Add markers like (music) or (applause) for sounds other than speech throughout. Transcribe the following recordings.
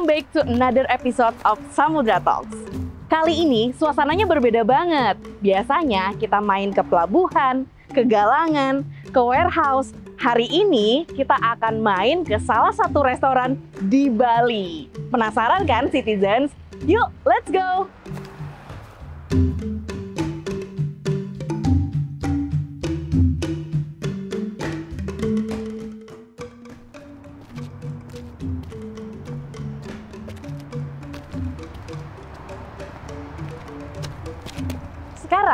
welcome back to another episode of Samudra Talks. Kali ini suasananya berbeda banget. Biasanya kita main ke pelabuhan, ke galangan, ke warehouse. Hari ini kita akan main ke salah satu restoran di Bali. Penasaran kan citizens? Yuk, let's go!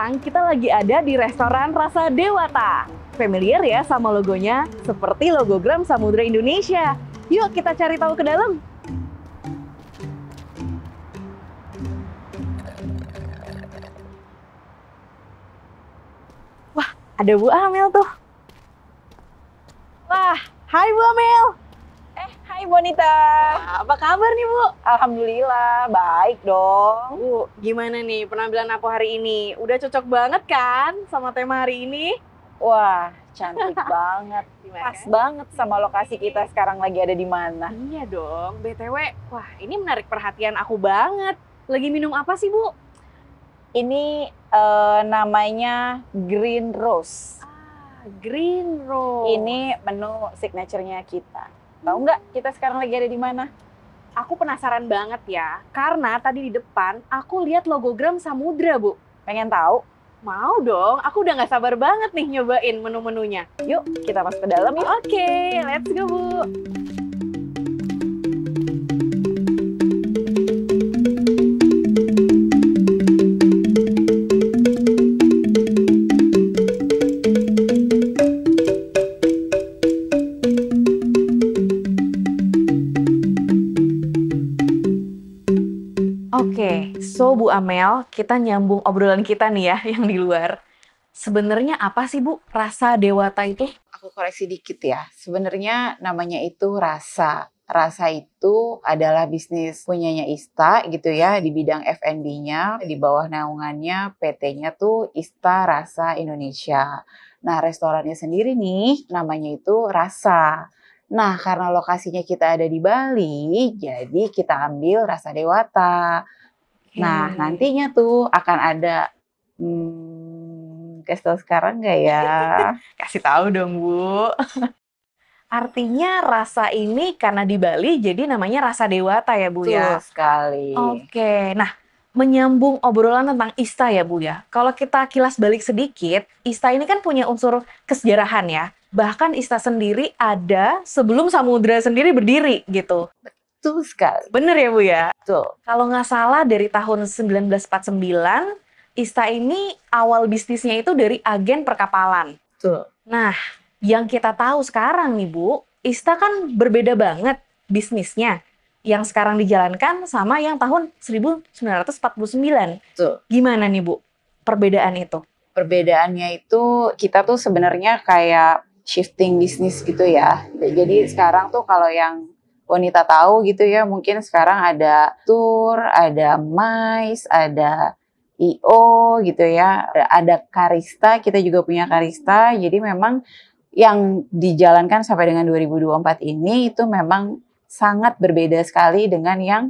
sekarang kita lagi ada di restoran Rasa Dewata. Familiar ya sama logonya, seperti logogram Samudra Indonesia. Yuk kita cari tahu ke dalam. Wah, ada Bu Amel tuh. Wah, hai Bu Amel nih Bonita. Wah, apa kabar nih Bu? Alhamdulillah, baik dong. Bu, gimana nih penampilan aku hari ini? Udah cocok banget kan sama tema hari ini? Wah, cantik (laughs) banget. Gimana? Pas banget sama lokasi kita sekarang lagi ada di mana. Iya dong, BTW. Wah, ini menarik perhatian aku banget. Lagi minum apa sih, Bu? Ini uh, namanya Green Rose. Ah, Green Rose. Ini menu signaturenya kita. Tahu nggak kita sekarang lagi ada di mana? Aku penasaran banget ya, karena tadi di depan aku lihat logogram samudra, Bu. Pengen tahu? Mau dong, aku udah nggak sabar banget nih nyobain menu-menunya. Yuk, kita masuk ke dalam yuk. Oke, okay, let's go, Bu. Amel, kita nyambung obrolan kita nih ya (laughs) yang di luar. Sebenarnya apa sih Bu rasa dewata itu? Aku koreksi dikit ya. Sebenarnya namanya itu rasa. Rasa itu adalah bisnis punyanya Ista gitu ya di bidang F&B-nya, di bawah naungannya PT-nya tuh Ista Rasa Indonesia. Nah, restorannya sendiri nih namanya itu Rasa. Nah, karena lokasinya kita ada di Bali, jadi kita ambil Rasa Dewata. Nah, nantinya tuh akan ada hmm, kasih tahu sekarang nggak ya? (laughs) kasih tahu dong, Bu. (laughs) Artinya rasa ini karena di Bali jadi namanya rasa dewata ya Bu ya? Betul ya. sekali. Oke. Nah, menyambung obrolan tentang Ista ya Bu ya. Kalau kita kilas balik sedikit, Ista ini kan punya unsur kesejarahan ya. Bahkan Ista sendiri ada sebelum Samudra sendiri berdiri gitu. Betul sekali. Bener ya Bu ya? Betul. Kalau nggak salah dari tahun 1949, Ista ini awal bisnisnya itu dari agen perkapalan. Betul. Nah, yang kita tahu sekarang nih Bu, Ista kan berbeda banget bisnisnya yang sekarang dijalankan sama yang tahun 1949. Tuh. Gimana nih Bu perbedaan itu? Perbedaannya itu kita tuh sebenarnya kayak shifting bisnis gitu ya. Jadi sekarang tuh kalau yang wanita tahu gitu ya. Mungkin sekarang ada tour, ada mais, ada IO gitu ya. Ada Karista, kita juga punya Karista. Jadi memang yang dijalankan sampai dengan 2024 ini itu memang sangat berbeda sekali dengan yang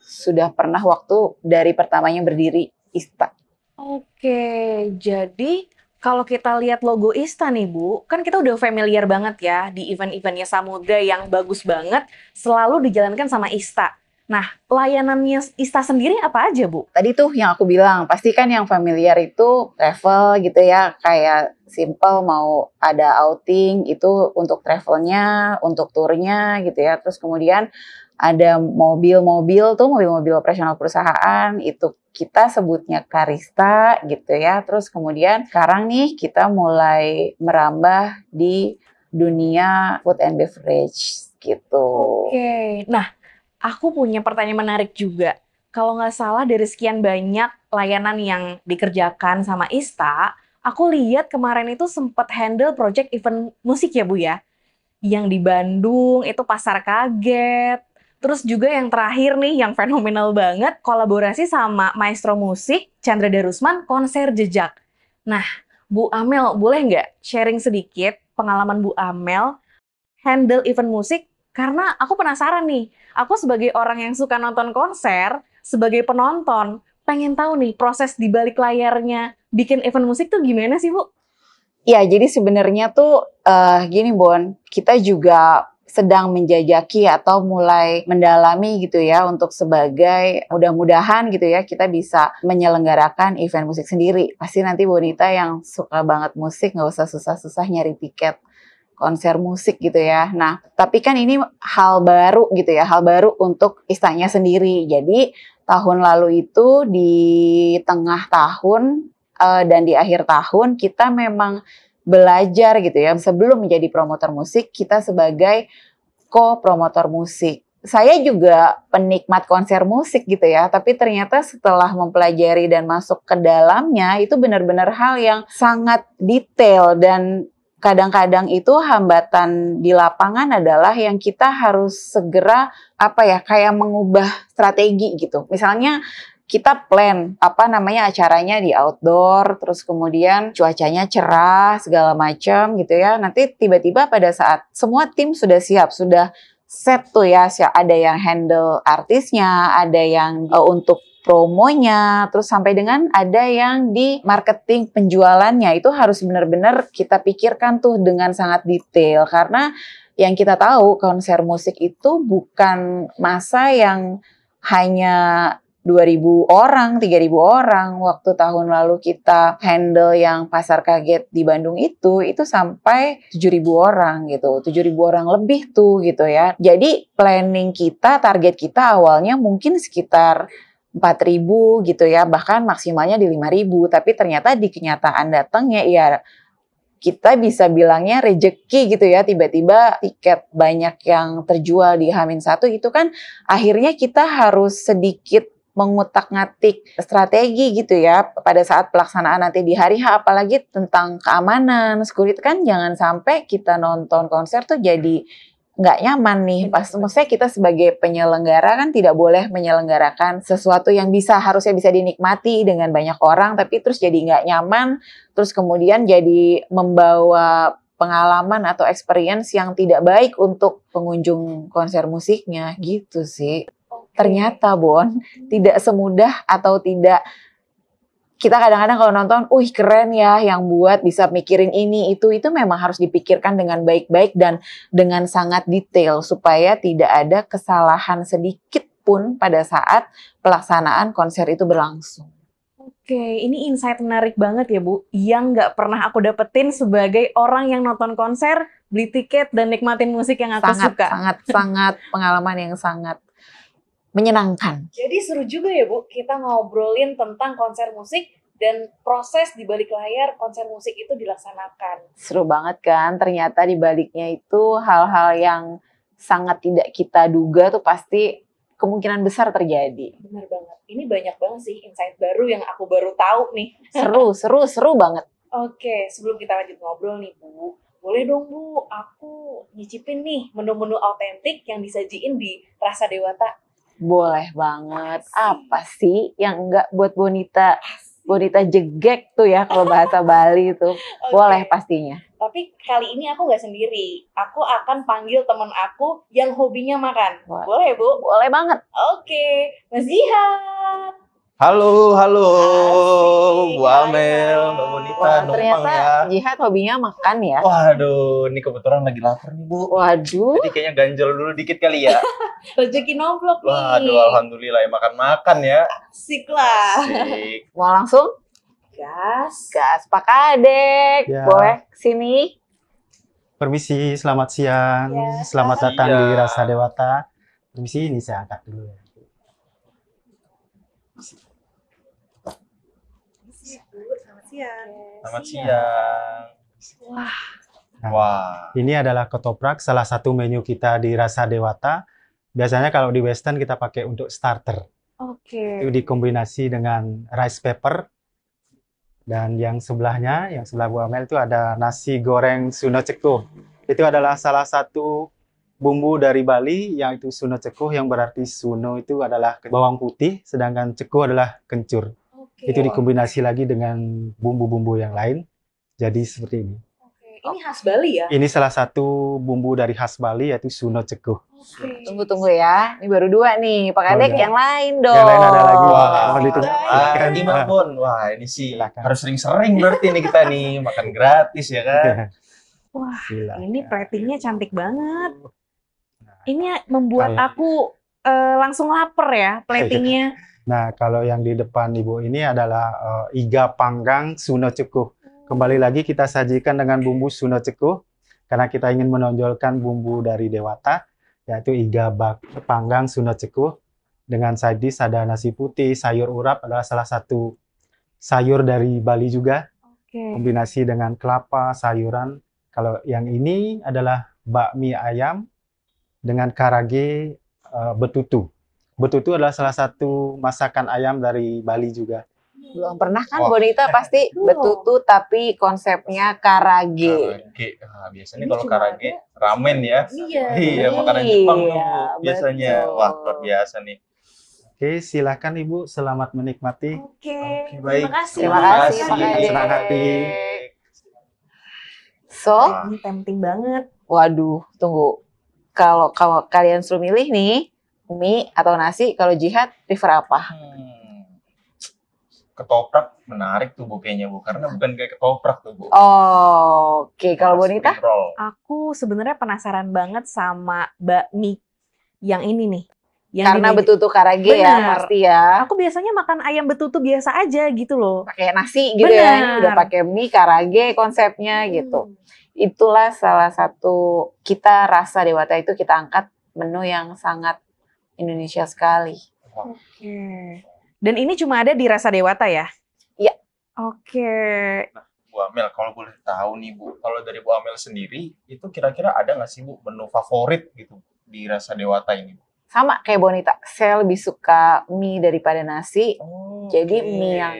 sudah pernah waktu dari pertamanya berdiri ista. Oke, jadi kalau kita lihat logo ISTA nih Bu, kan kita udah familiar banget ya di event-eventnya Samudra yang bagus banget, selalu dijalankan sama ISTA. Nah, layanannya Ista sendiri apa aja, Bu? Tadi tuh yang aku bilang, pasti kan yang familiar itu travel gitu ya, kayak simple mau ada outing itu untuk travelnya, untuk turnya gitu ya. Terus kemudian ada mobil-mobil tuh, mobil-mobil operasional perusahaan itu kita sebutnya Karista gitu ya. Terus kemudian sekarang nih kita mulai merambah di dunia food and beverage gitu. Oke. Okay. Nah, aku punya pertanyaan menarik juga. Kalau nggak salah dari sekian banyak layanan yang dikerjakan sama Ista, aku lihat kemarin itu sempat handle project event musik ya Bu ya? Yang di Bandung itu pasar kaget. Terus juga yang terakhir nih yang fenomenal banget kolaborasi sama maestro musik Chandra Darusman konser jejak. Nah, Bu Amel boleh nggak sharing sedikit pengalaman Bu Amel handle event musik karena aku penasaran nih aku sebagai orang yang suka nonton konser, sebagai penonton, pengen tahu nih proses di balik layarnya bikin event musik tuh gimana sih, Bu? Ya, jadi sebenarnya tuh uh, gini, Bon. Kita juga sedang menjajaki atau mulai mendalami gitu ya untuk sebagai mudah-mudahan gitu ya kita bisa menyelenggarakan event musik sendiri. Pasti nanti Bonita yang suka banget musik gak usah susah-susah nyari tiket konser musik gitu ya. Nah, tapi kan ini hal baru gitu ya, hal baru untuk istanya sendiri. Jadi tahun lalu itu di tengah tahun uh, dan di akhir tahun kita memang belajar gitu ya. Sebelum menjadi promotor musik, kita sebagai co-promotor musik. Saya juga penikmat konser musik gitu ya, tapi ternyata setelah mempelajari dan masuk ke dalamnya itu benar-benar hal yang sangat detail dan kadang-kadang itu hambatan di lapangan adalah yang kita harus segera apa ya kayak mengubah strategi gitu. Misalnya kita plan apa namanya acaranya di outdoor terus kemudian cuacanya cerah segala macam gitu ya. Nanti tiba-tiba pada saat semua tim sudah siap, sudah set tuh ya ada yang handle artisnya, ada yang uh, untuk promonya, terus sampai dengan ada yang di marketing penjualannya itu harus benar-benar kita pikirkan tuh dengan sangat detail karena yang kita tahu konser musik itu bukan masa yang hanya 2000 orang, 3000 orang waktu tahun lalu kita handle yang pasar kaget di Bandung itu itu sampai 7000 orang gitu. 7000 orang lebih tuh gitu ya. Jadi planning kita, target kita awalnya mungkin sekitar 4.000 gitu ya, bahkan maksimalnya di 5.000, tapi ternyata di kenyataan datangnya ya kita bisa bilangnya rejeki gitu ya, tiba-tiba tiket banyak yang terjual di Hamin satu itu kan akhirnya kita harus sedikit mengutak-ngatik strategi gitu ya pada saat pelaksanaan nanti di hari H apalagi tentang keamanan, security kan jangan sampai kita nonton konser tuh jadi nggak nyaman nih pas maksudnya kita sebagai penyelenggara kan tidak boleh menyelenggarakan sesuatu yang bisa harusnya bisa dinikmati dengan banyak orang tapi terus jadi nggak nyaman terus kemudian jadi membawa pengalaman atau experience yang tidak baik untuk pengunjung konser musiknya gitu sih ternyata Bon hmm. tidak semudah atau tidak kita kadang-kadang kalau nonton, uh, keren ya yang buat bisa mikirin ini itu." Itu memang harus dipikirkan dengan baik-baik dan dengan sangat detail supaya tidak ada kesalahan sedikit pun pada saat pelaksanaan konser itu berlangsung. Oke, ini insight menarik banget ya Bu, yang nggak pernah aku dapetin sebagai orang yang nonton konser, beli tiket, dan nikmatin musik yang aku sangat, suka. Sangat, sangat pengalaman yang sangat menyenangkan. Jadi seru juga ya Bu, kita ngobrolin tentang konser musik dan proses di balik layar konser musik itu dilaksanakan. Seru banget kan, ternyata di baliknya itu hal-hal yang sangat tidak kita duga tuh pasti kemungkinan besar terjadi. Benar banget. Ini banyak banget sih insight baru yang aku baru tahu nih. (laughs) Seru, seru, seru banget. Oke, sebelum kita lanjut ngobrol nih Bu, boleh dong Bu, aku nyicipin nih menu-menu autentik yang disajiin di Rasa Dewata boleh banget. Apa sih yang enggak buat Bonita? Bonita jegek tuh ya kalau bahasa (laughs) Bali itu. okay. Boleh pastinya. Tapi kali ini aku nggak sendiri. Aku akan panggil teman aku yang hobinya makan. Boleh, Bu? Boleh banget. Oke, okay. Mas Halo, halo, Bu Amel, Mbak Bonita, Wah, numpang ya. Jihad hobinya makan ya. Waduh, ini kebetulan lagi lapar nih Bu. Waduh. Jadi kayaknya ganjel dulu dikit kali ya. (laughs) Rezeki nomplok nih. Waduh, alhamdulillah ya makan-makan ya. Asik lah. Asik. Mau langsung? Gas. Gas, Pak Kadek. Ya. Boleh sini. Permisi, selamat siang. Ya, selamat datang ya. di iya. Rasa Dewata. Permisi, ini saya angkat dulu ya. siang. Selamat siang. siang. Wah. Nah, Wah. Ini adalah ketoprak, salah satu menu kita di Rasa Dewata. Biasanya kalau di Western kita pakai untuk starter. Oke. Okay. Itu dikombinasi dengan rice paper. Dan yang sebelahnya, yang sebelah Bu Amel itu ada nasi goreng Suno Cekuh. Itu adalah salah satu bumbu dari Bali yaitu Suno Cekuh yang berarti Suno itu adalah bawang putih sedangkan Cekuh adalah kencur. Okay. Itu dikombinasi lagi dengan bumbu-bumbu yang lain. Jadi seperti ini. Okay. Ini khas Bali ya? Ini salah satu bumbu dari khas Bali yaitu Suno Cekuh. Okay. Tunggu-tunggu ya. Ini baru dua nih. Pak Kadek oh, yang lain dong. Yang lain ada lagi. Wah, Wah itu. Ah, ini Wah, ini sih Silakan. harus sering-sering berarti nih kita nih makan gratis ya kan. Iya. Wah, Silakan. ini platingnya cantik banget. Nah, ini membuat aku uh, langsung lapar ya iya, iya. platingnya. Nah, kalau yang di depan Ibu ini adalah uh, iga panggang Suno Cekuh. Kembali hmm. lagi kita sajikan dengan bumbu Suno Cekuh karena kita ingin menonjolkan bumbu dari Dewata yaitu iga bak panggang Suno Cekuh dengan sadis ada nasi putih, sayur urap adalah salah satu sayur dari Bali juga. Okay. Kombinasi dengan kelapa, sayuran. Kalau yang ini adalah bakmi ayam dengan karage uh, betutu. Betutu adalah salah satu masakan ayam dari Bali juga. Belum pernah kan oh. Bonita pasti (laughs) betutu tapi konsepnya karage. Karage. Nah, biasanya Ini kalau karage ada. ramen ya. Iya. (laughs) Iya, makanan iya, Jepang iya, biasanya. Betul. Wah, luar biasa nih. Oke, silahkan Ibu. Selamat menikmati. Oke, Oke baik. Terima kasih. Terima kasih. Terima kasih. So, ini penting banget. Waduh, tunggu. Kalau kalau kalian suruh milih nih, mie atau nasi. Kalau jihad prefer apa? Hmm. Ketoprak menarik tuh bu kayaknya bu karena bukan kayak ketoprak tuh bu. Oh, Oke, okay. kalau Bonita? Aku sebenarnya penasaran banget sama bakmi yang ini nih. Yang Karena betutu karage ya pasti ya. Aku biasanya makan ayam betutu biasa aja gitu loh. Pakai nasi gitu ya, Bener. ya. udah pakai mie karage konsepnya hmm. gitu. Itulah salah satu kita rasa dewata itu kita angkat menu yang sangat Indonesia sekali. Oke. Okay. Dan ini cuma ada di Rasa Dewata ya? Iya. Oke. Okay. Nah, Bu Amel, kalau boleh tahu nih Bu, kalau dari Bu Amel sendiri, itu kira-kira ada nggak sih Bu menu favorit gitu di Rasa Dewata ini? Sama kayak Bonita, saya lebih suka mie daripada nasi. Oh, Jadi okay. mie yang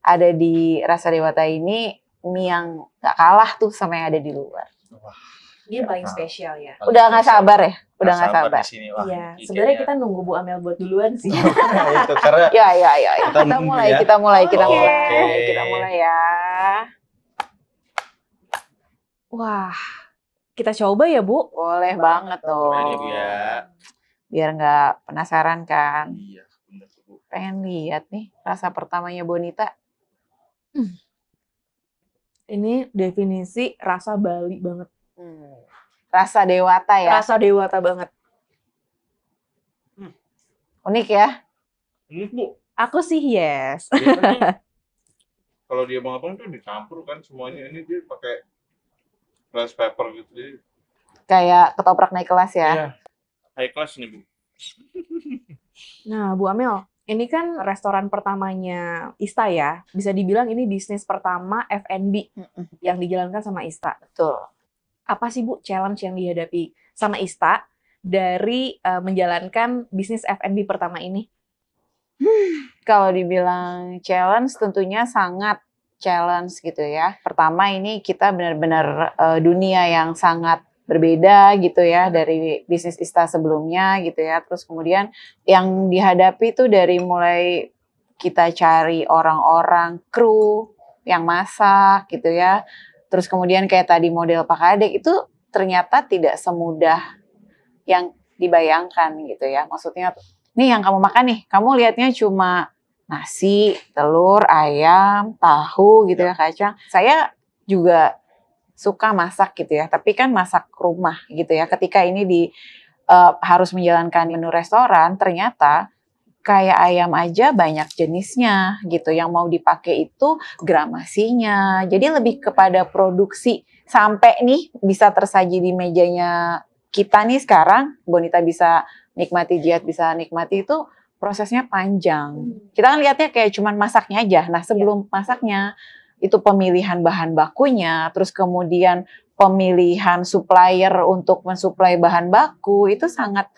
ada di Rasa Dewata ini, mie yang nggak kalah tuh sama yang ada di luar. Wah dia iya. paling spesial ya. Paling Udah nggak sabar ya? Udah nggak sabar. Iya, sebenarnya ya. kita nunggu Bu Amel buat duluan sih. Iya, (laughs) karena ya, ya, ya, ya. ya. Kita, mulai, kita mulai, kita mulai, kita mulai ya. Wah, kita coba ya Bu. Boleh banget tuh. ya. Biar nggak penasaran kan. Iya, Bu. Pengen lihat nih rasa pertamanya Bonita. Hmm. Ini definisi rasa Bali banget Rasa dewata ya. Rasa dewata banget. Hmm. Unik ya? Unik bu. Aku sih yes. Iya kan, (laughs) kalau dia mau ngapain tuh dicampur kan semuanya. Ini dia pakai rice paper gitu. Jadi... Kayak ketoprak naik kelas ya? Iya. High class nih bu. nah Bu Amel, ini kan restoran pertamanya Ista ya. Bisa dibilang ini bisnis pertama F&B yang dijalankan sama Ista. Betul apa sih Bu challenge yang dihadapi sama Ista dari uh, menjalankan bisnis F&B pertama ini? (sighs) kalau dibilang challenge tentunya sangat challenge gitu ya. Pertama ini kita benar-benar uh, dunia yang sangat berbeda gitu ya dari bisnis Ista sebelumnya gitu ya. Terus kemudian yang dihadapi itu dari mulai kita cari orang-orang kru yang masak gitu ya Terus kemudian kayak tadi model Pak Kadek itu ternyata tidak semudah yang dibayangkan gitu ya. Maksudnya nih yang kamu makan nih, kamu lihatnya cuma nasi, telur, ayam, tahu gitu ya, iya. kacang. Saya juga suka masak gitu ya, tapi kan masak rumah gitu ya. Ketika ini di uh, harus menjalankan menu restoran, ternyata kayak ayam aja banyak jenisnya gitu. Yang mau dipakai itu gramasinya. Jadi lebih kepada produksi sampai nih bisa tersaji di mejanya kita nih sekarang Bonita bisa nikmati jihad bisa nikmati itu prosesnya panjang. Hmm. Kita kan lihatnya kayak cuman masaknya aja. Nah, sebelum iya. masaknya itu pemilihan bahan bakunya, terus kemudian pemilihan supplier untuk mensuplai bahan baku itu sangat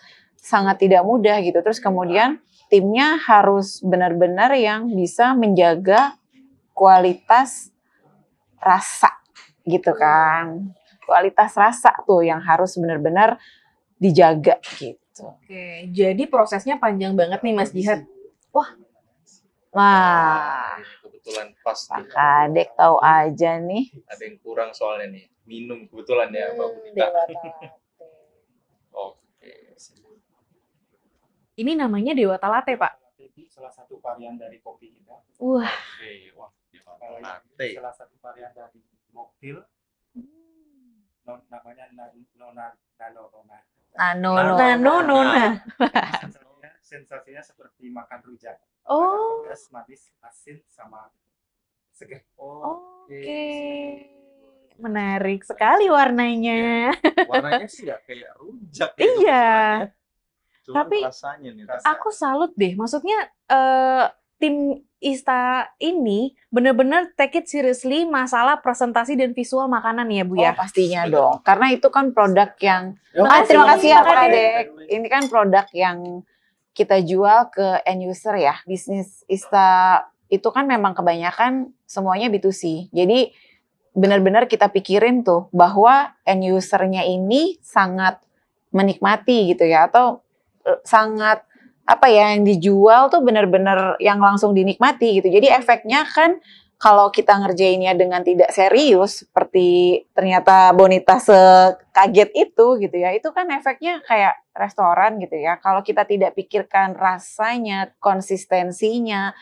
sangat tidak mudah gitu. Terus kemudian timnya harus benar-benar yang bisa menjaga kualitas rasa gitu kan. Kualitas rasa tuh yang harus benar-benar dijaga gitu. Oke, jadi prosesnya panjang banget nih Mas Jihad. Wah. wah iya, kebetulan pas Pak gitu. Kadek tahu aja nih. Ada yang kurang soalnya nih. Minum kebetulan ya Mbak hmm, Bunita. Iya, Ini namanya dewa talate Pak. salah satu varian dari kopi kita. Wah. Talate. wah, dewa Salah satu varian dari mobil. Hmm. Non, namanya Nona nona. Nanona. Nano nona. Sensasinya, sensasinya seperti makan rujak. Oh. Pedas, manis, asin, sama segar. Oh, Oke. Okay. Menarik sekali warnanya. Ya, warnanya sih ya kayak rujak. Ya, iya. Gitu, tapi rasanya nih, rasanya. aku salut deh maksudnya uh, tim Ista ini benar-benar take it seriously masalah presentasi dan visual makanan ya Bu ya. Oh, pastinya dong. Karena itu kan produk yang ah, terima kasih ya Pak Adek. Ini kan produk yang kita jual ke end user ya. Bisnis Ista itu kan memang kebanyakan semuanya B2C. Jadi benar-benar kita pikirin tuh bahwa end usernya ini sangat menikmati gitu ya atau Eh, sangat apa ya yang dijual tuh bener-bener yang langsung dinikmati gitu. Jadi efeknya kan kalau kita ngerjainnya dengan tidak serius seperti ternyata Bonita sekaget itu gitu ya. Itu kan efeknya kayak restoran gitu ya. Kalau kita tidak pikirkan rasanya, konsistensinya,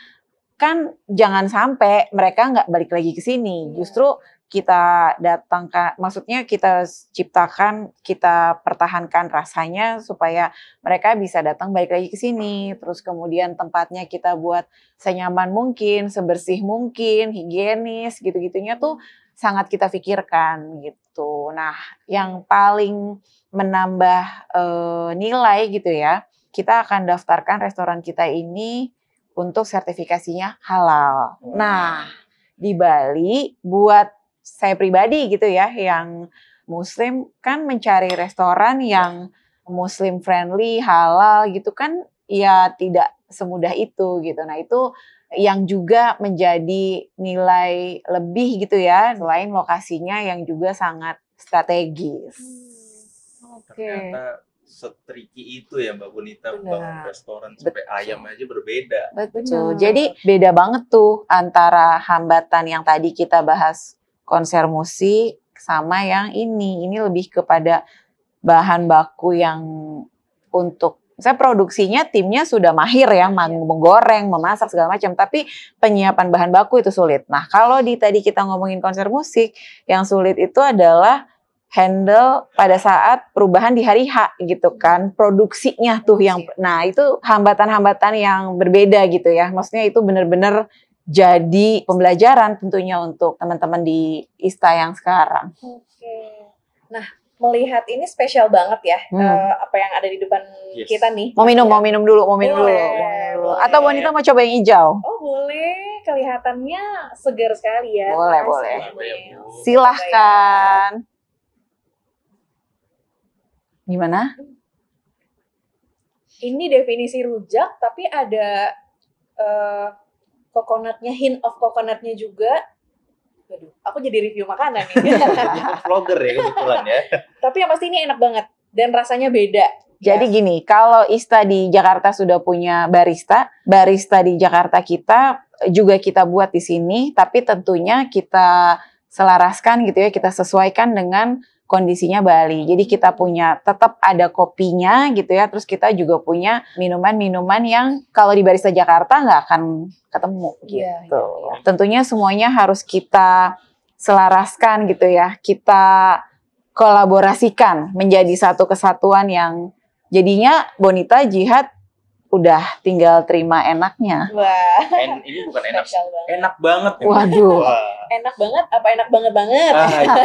kan jangan sampai mereka nggak balik lagi ke sini. Justru kita datangkan, maksudnya kita ciptakan, kita pertahankan rasanya supaya mereka bisa datang balik lagi ke sini. Terus kemudian tempatnya kita buat senyaman mungkin, sebersih mungkin, higienis, gitu-gitunya tuh sangat kita pikirkan gitu. Nah, yang paling menambah e, nilai gitu ya, kita akan daftarkan restoran kita ini untuk sertifikasinya halal. Nah, di Bali buat saya pribadi gitu ya yang muslim kan mencari restoran iya. yang muslim friendly, halal gitu kan ya tidak semudah itu gitu. Nah, itu yang juga menjadi nilai lebih gitu ya selain lokasinya yang juga sangat strategis. Hmm, Oke. Okay. Ternyata setriki itu ya Mbak Bonita bangun restoran sampai Betul. ayam aja berbeda. Betul. Jadi beda banget tuh antara hambatan yang tadi kita bahas konser musik sama yang ini. Ini lebih kepada bahan baku yang untuk saya produksinya timnya sudah mahir ya iya. menggoreng, memasak segala macam, tapi penyiapan bahan baku itu sulit. Nah, kalau di tadi kita ngomongin konser musik, yang sulit itu adalah handle pada saat perubahan di hari H gitu kan. Produksinya tuh yang nah itu hambatan-hambatan yang berbeda gitu ya. Maksudnya itu benar-benar jadi pembelajaran tentunya untuk teman-teman di ISTA yang sekarang. Oke. Nah, melihat ini spesial banget ya hmm. uh, apa yang ada di depan yes. kita nih. Mau minum, ya. mau minum dulu, mau minum boleh, dulu. Boleh. Atau wanita mau coba yang hijau? Oh, boleh. Kelihatannya segar sekali ya. Boleh, Masih. boleh. boleh. Silahkan. Gimana? Ini definisi rujak tapi ada uh, coconutnya hint of coconutnya juga Aduh, aku jadi review makanan nih. (laughs) Vlogger ya kebetulan ya. Tapi yang pasti ini enak banget dan rasanya beda. Jadi ya. gini, kalau Ista di Jakarta sudah punya barista, barista di Jakarta kita juga kita buat di sini, tapi tentunya kita selaraskan gitu ya, kita sesuaikan dengan kondisinya Bali. Jadi kita punya tetap ada kopinya gitu ya. Terus kita juga punya minuman-minuman yang kalau di barista Jakarta nggak akan ketemu gitu. Ya, ya, ya. Tentunya semuanya harus kita selaraskan gitu ya. Kita kolaborasikan menjadi satu kesatuan yang jadinya Bonita Jihad udah tinggal terima enaknya. Wah. En, ini bukan enak. Banget. Enak banget. Ya. Waduh. Wah. Enak banget apa enak banget banget. Ah, itu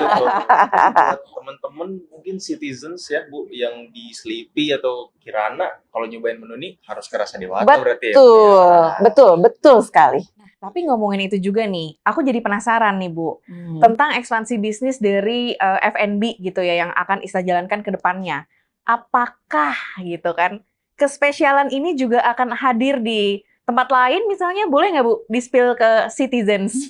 (laughs) Teman-teman mungkin citizens ya Bu yang di Sleepy atau Kirana kalau nyobain menu ini harus kerasa dewata betul, berarti ya. Betul. Ya. Betul, betul sekali. Nah, tapi ngomongin itu juga nih, aku jadi penasaran nih Bu hmm. tentang ekspansi bisnis dari uh, eh, F&B gitu ya yang akan Ista jalankan ke depannya. Apakah gitu kan kespesialan ini juga akan hadir di tempat lain misalnya boleh nggak Bu dispil ke citizens?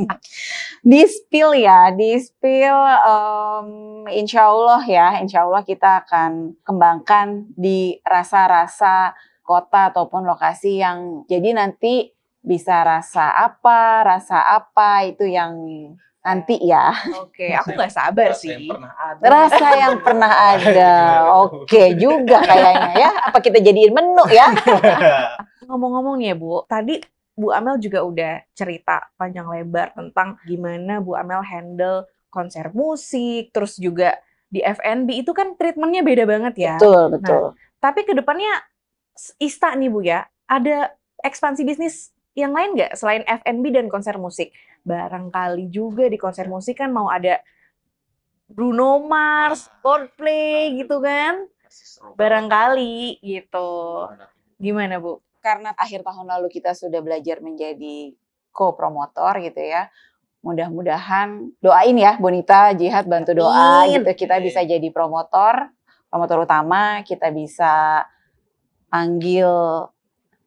(laughs) dispil ya, dispil um, insya Allah ya, insya Allah kita akan kembangkan di rasa-rasa kota ataupun lokasi yang jadi nanti bisa rasa apa, rasa apa itu yang Nanti ya. Oke, okay. aku nggak sabar rasa sih. Yang Rasa yang pernah ada. Oke okay, juga kayaknya ya. Apa kita jadiin menu ya? (laughs) Ngomong-ngomong ya Bu, tadi Bu Amel juga udah cerita panjang lebar tentang gimana Bu Amel handle konser musik, terus juga di FNB itu kan treatmentnya beda banget ya. Betul, nah, betul. Nah, tapi kedepannya Ista nih Bu ya, ada ekspansi bisnis yang lain nggak selain FNB dan konser musik? barangkali juga di konser musik kan mau ada Bruno Mars, ah. Coldplay gitu kan? Barangkali gitu. Gimana Bu? Karena akhir tahun lalu kita sudah belajar menjadi co-promotor gitu ya. Mudah-mudahan doain ya Bonita Jihad bantu doa gitu kita bisa jadi promotor, promotor utama, kita bisa panggil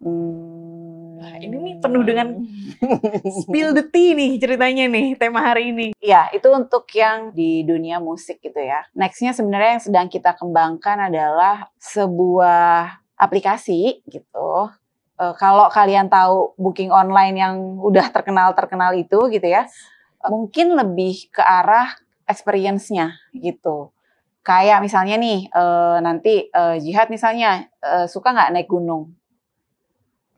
hmm, ini nih penuh dengan hmm. (laughs) spill the tea nih ceritanya nih tema hari ini. Ya, itu untuk yang di dunia musik gitu ya. Nextnya sebenarnya yang sedang kita kembangkan adalah sebuah aplikasi gitu. E, kalau kalian tahu booking online yang udah terkenal-terkenal itu gitu ya, mungkin lebih ke arah experience-nya gitu kayak misalnya nih e, nanti e, jihad misalnya e, suka nggak naik gunung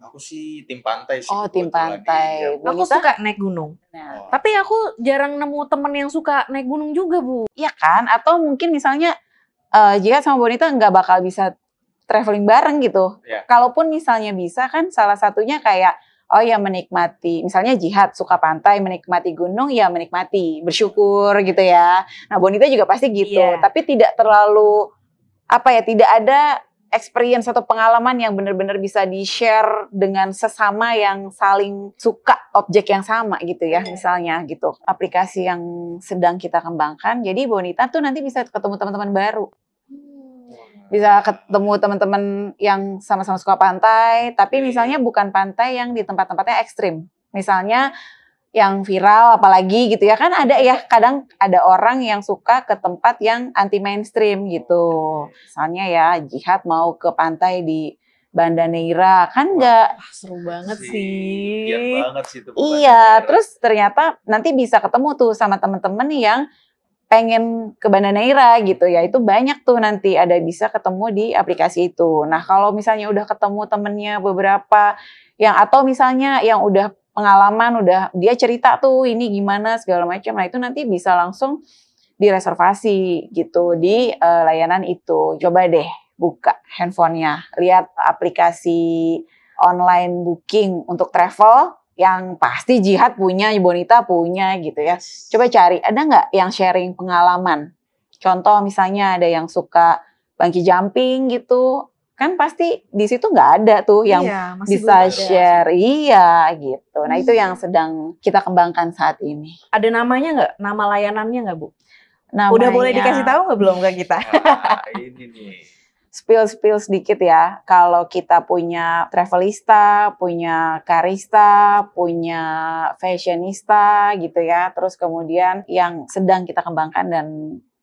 Aku sih tim pantai sih. Oh, tim pantai. ya. Aku suka naik gunung. Nah. Oh. Tapi aku jarang nemu temen yang suka naik gunung juga, Bu. Iya kan? Atau mungkin misalnya uh, jika sama Bonita nggak bakal bisa traveling bareng gitu. Ya. Kalaupun misalnya bisa kan salah satunya kayak oh ya menikmati misalnya jihad suka pantai menikmati gunung ya menikmati bersyukur gitu ya nah bonita juga pasti gitu yeah. tapi tidak terlalu apa ya tidak ada experience atau pengalaman yang benar-benar bisa di-share dengan sesama yang saling suka objek yang sama gitu ya, iya. misalnya gitu. Aplikasi yang sedang kita kembangkan. Jadi Bonita tuh nanti bisa ketemu teman-teman baru. Hmm. Bisa ketemu teman-teman yang sama-sama suka pantai, tapi iya. misalnya bukan pantai yang di tempat-tempatnya ekstrim. Misalnya yang viral apalagi gitu ya kan ada ya kadang ada orang yang suka ke tempat yang anti mainstream gitu misalnya ya jihad mau ke pantai di Banda Neira kan nggak ah, seru banget sih, iya sih. banget sih itu iya Neira. terus ternyata nanti bisa ketemu tuh sama temen-temen yang pengen ke Banda Neira gitu ya itu banyak tuh nanti ada bisa ketemu di aplikasi itu nah kalau misalnya udah ketemu temennya beberapa yang atau misalnya yang udah pengalaman udah dia cerita tuh ini gimana segala macam nah itu nanti bisa langsung direservasi gitu di uh, layanan itu coba deh buka handphonenya lihat aplikasi online booking untuk travel yang pasti jihad punya Bonita punya gitu ya coba cari ada nggak yang sharing pengalaman contoh misalnya ada yang suka bungee jumping gitu kan pasti di situ nggak ada tuh iya, yang iya, bisa share iya gitu nah itu hmm. yang sedang kita kembangkan saat ini ada namanya nggak nama layanannya nggak bu namanya, udah boleh dikasih tahu nggak belum ke kita (laughs) ah, ini spill spill sedikit ya. Kalau kita punya travelista, punya karista, punya fashionista gitu ya. Terus kemudian yang sedang kita kembangkan dan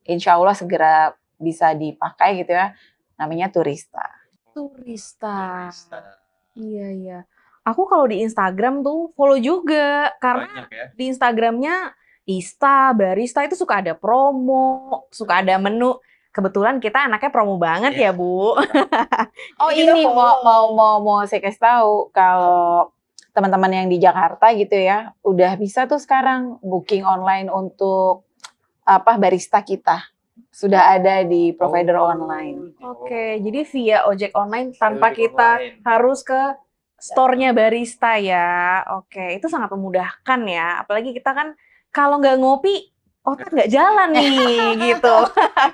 insya Allah segera bisa dipakai gitu ya. Namanya turista. Turista. Iya iya. Aku kalau di Instagram tuh follow juga karena Banyak, ya? di Instagramnya Ista, Barista itu suka ada promo, suka ada hmm. menu. Kebetulan kita anaknya promo banget yeah. ya, iya. Bu. (laughs) oh, ini mau mau mau mau saya kasih tahu kalau teman-teman yang di Jakarta gitu ya, udah bisa tuh sekarang booking online untuk apa barista kita. Sudah ada di provider oh. online. Gitu. Oke, jadi via ojek online tanpa ojek kita online. harus ke ya. store-nya barista ya. Oke, itu sangat memudahkan ya. Apalagi kita kan kalau nggak ngopi otak nggak jalan nih (laughs) gitu.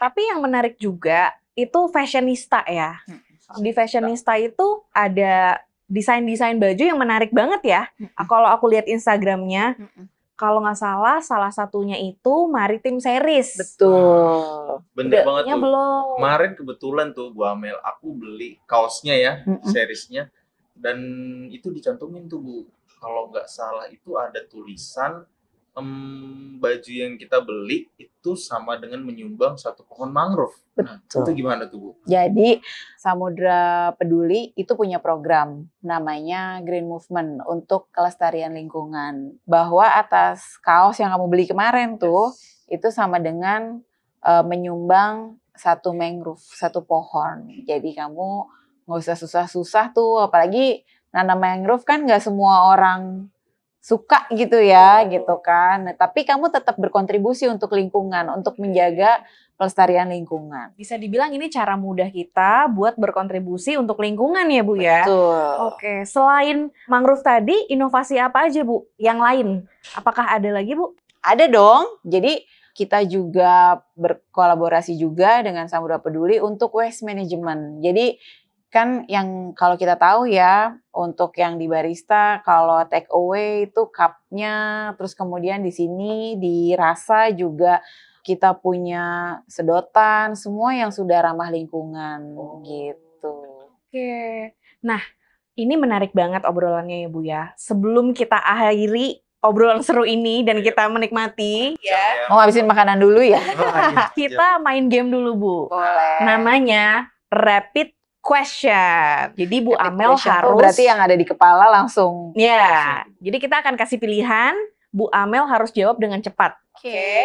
Tapi yang menarik juga itu fashionista ya. Hmm. Di fashionista itu ada desain-desain baju yang menarik banget ya. Hmm. Kalau aku lihat Instagramnya, hmm kalau nggak salah salah satunya itu Maritim Series. Betul. Bener banget tuh. Belum. Kemarin kebetulan tuh Bu Amel aku beli kaosnya ya, mm -mm. seriesnya dan itu dicantumin tuh Bu. Kalau nggak salah itu ada tulisan um, baju yang kita beli itu sama dengan menyumbang satu pohon mangrove. Nah, itu gimana tuh Bu? Jadi Samudra Peduli itu punya program namanya Green Movement untuk kelestarian lingkungan. Bahwa atas kaos yang kamu beli kemarin tuh yes. itu sama dengan uh, menyumbang satu mangrove, satu pohon. Jadi kamu nggak usah susah-susah tuh, apalagi nanam mangrove kan nggak semua orang suka gitu ya gitu kan. Nah, tapi kamu tetap berkontribusi untuk lingkungan, untuk menjaga pelestarian lingkungan. Bisa dibilang ini cara mudah kita buat berkontribusi untuk lingkungan ya Bu ya. Betul. Oke, selain mangrove tadi, inovasi apa aja Bu yang lain? Apakah ada lagi Bu? Ada dong. Jadi kita juga berkolaborasi juga dengan Samudra Peduli untuk waste management. Jadi kan yang kalau kita tahu ya untuk yang di barista kalau take away itu cupnya terus kemudian di sini dirasa juga kita punya sedotan semua yang sudah ramah lingkungan oh. gitu. Oke. Nah, ini menarik banget obrolannya ya Bu ya. Sebelum kita akhiri obrolan seru ini dan kita menikmati ya. Iya. Mau ngabisin makanan dulu ya. (laughs) kita iya. main game dulu Bu. Boleh. Namanya Rapid question. Jadi Bu Epic Amel oh, harus berarti yang ada di kepala langsung. Ya. Yeah. Jadi kita akan kasih pilihan, Bu Amel harus jawab dengan cepat. Oke. Okay.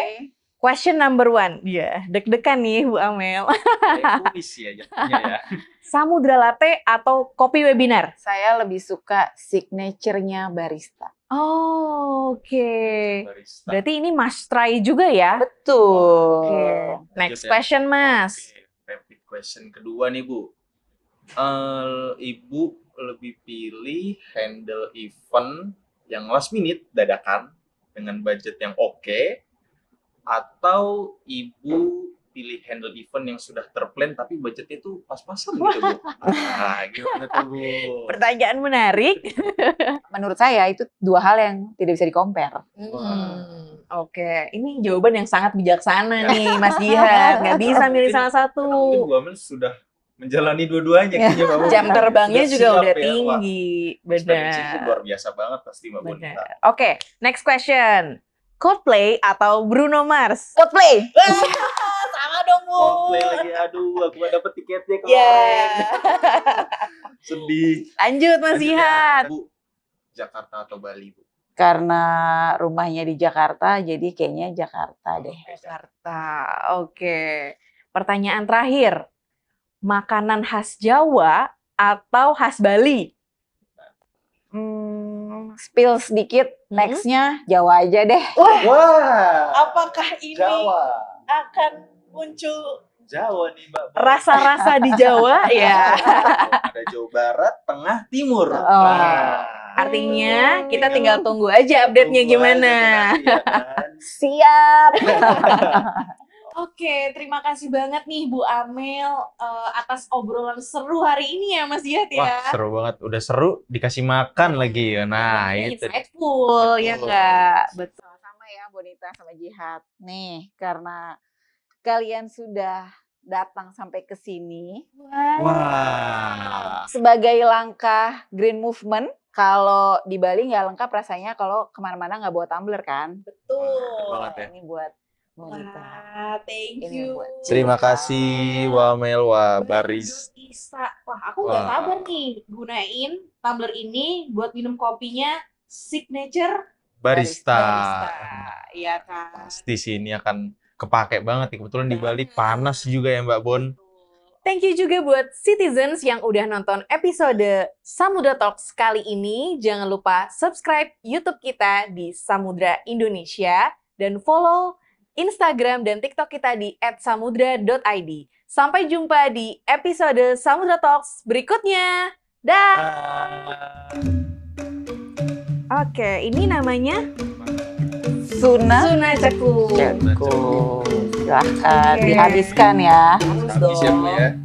Question number one. Iya, yeah. deg-degan nih Bu Amel. ya, ya. (laughs) Samudra latte atau kopi webinar? Saya lebih suka signaturenya barista. Oh, oke. Okay. Berarti ini must try juga ya? Betul. Oke. Okay. Next ya. question, Mas. Okay. Rapid question kedua nih, Bu uh, ibu lebih pilih handle event yang last minute dadakan dengan budget yang oke okay, atau ibu pilih handle event yang sudah terplan tapi budgetnya itu pas-pasan gitu Bu. Nah, (laughs) gimana Bu? Pertanyaan menarik. (laughs) Menurut saya itu dua hal yang tidak bisa dikompar. Hmm. Oke, ini jawaban yang sangat bijaksana (laughs) nih Mas Jihan. Gak bisa milih salah satu. Mungkin sudah menjalani dua-duanya ya. Jam terbangnya juga udah ya. tinggi, benar. luar biasa banget pasti Mbak Bonita. Oke, okay, next question. Coldplay atau Bruno Mars? Coldplay. Iya. (laughs) Sama dong, Bu. Coldplay lagi. Aduh, aku gak dapet tiketnya iya. kemarin. Yeah. Sedih. Lanjut Mas ya, Ihat. Bu, Jakarta atau Bali, Bu? karena rumahnya di Jakarta, jadi kayaknya Jakarta deh. Jakarta, oke. Pertanyaan terakhir, makanan khas Jawa atau khas Bali? Hmm, spill sedikit hmm. nextnya Jawa aja deh. Wah, Wah apakah ini Jawa. akan muncul Jawa nih Mbak? Rasa-rasa di Jawa (laughs) ya. Ada Jawa Barat, Tengah, Timur. Oh. Nah. Artinya hmm. kita tinggal tunggu aja update-nya gimana. Aja, ya kan? Siap. (laughs) Oke, terima kasih banget nih Bu Amel uh, atas obrolan seru hari ini ya Mas Diat ya. Wah, seru banget. Udah seru dikasih makan lagi iya, Nah, Nah, iya, ini itu. Insightful, ya Betul. ya enggak? Betul. Sama ya Bonita sama Jihad. Nih, karena kalian sudah datang sampai ke sini. Wah. wow. Sebagai langkah green movement kalau di Bali nggak lengkap rasanya kalau kemana-mana nggak bawa tumbler kan? Betul. Wah, ya. nah, ini buat Oh, gitu. Wah, thank you. Terima kasih Wamel, Wah, Baris. Bisa. Wah, aku nggak sabar nih gunain tumbler ini buat minum kopinya signature barista. Iya kan. Pasti sih ini akan kepake banget nih. Kebetulan di Bali panas juga ya Mbak Bon. Thank you juga buat citizens yang udah nonton episode Samudra Talks kali ini. Jangan lupa subscribe YouTube kita di Samudra Indonesia dan follow Instagram dan TikTok kita di @samudra.id. Sampai jumpa di episode Samudra Talks berikutnya. Dah. Oke, ini namanya Suna, Suna Ceku. Ceku. Silahkan okay. dihabiskan ya. Habis ya, ya.